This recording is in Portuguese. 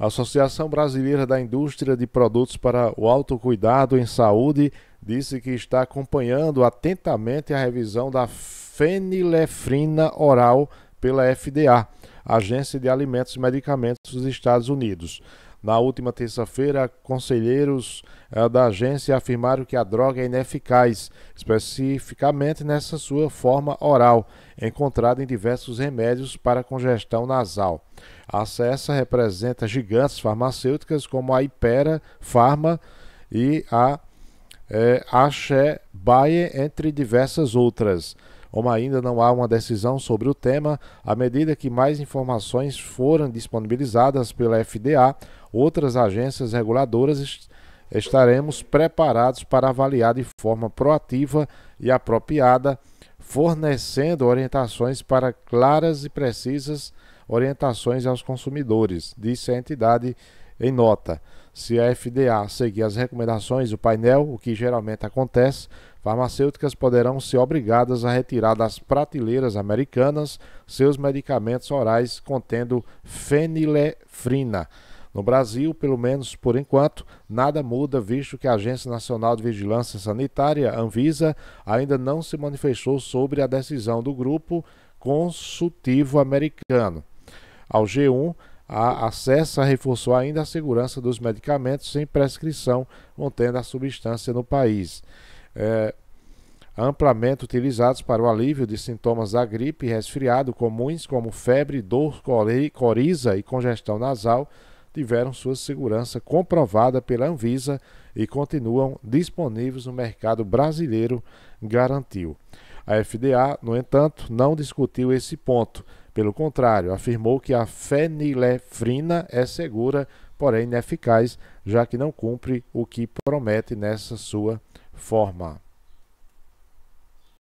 A Associação Brasileira da Indústria de Produtos para o Autocuidado em Saúde disse que está acompanhando atentamente a revisão da fenilefrina oral pela FDA, Agência de Alimentos e Medicamentos dos Estados Unidos. Na última terça-feira, conselheiros eh, da agência afirmaram que a droga é ineficaz, especificamente nessa sua forma oral, encontrada em diversos remédios para congestão nasal. A acessa representa gigantes farmacêuticas como a Ipera Pharma e a eh, Axé Bayer, entre diversas outras como ainda não há uma decisão sobre o tema, à medida que mais informações foram disponibilizadas pela FDA, outras agências reguladoras estaremos preparados para avaliar de forma proativa e apropriada, fornecendo orientações para claras e precisas orientações aos consumidores, disse a entidade em nota. Se a FDA seguir as recomendações do painel, o que geralmente acontece, farmacêuticas poderão ser obrigadas a retirar das prateleiras americanas seus medicamentos orais contendo fenilefrina. No Brasil, pelo menos por enquanto, nada muda, visto que a Agência Nacional de Vigilância Sanitária, Anvisa, ainda não se manifestou sobre a decisão do grupo consultivo americano ao G1, a acessa reforçou ainda a segurança dos medicamentos sem prescrição contendo a substância no país. É, amplamente utilizados para o alívio de sintomas da gripe e resfriado comuns, como febre, dor, coriza e congestão nasal, tiveram sua segurança comprovada pela Anvisa e continuam disponíveis no mercado brasileiro, garantiu. A FDA, no entanto, não discutiu esse ponto pelo contrário, afirmou que a fenilefrina é segura, porém ineficaz, já que não cumpre o que promete nessa sua forma.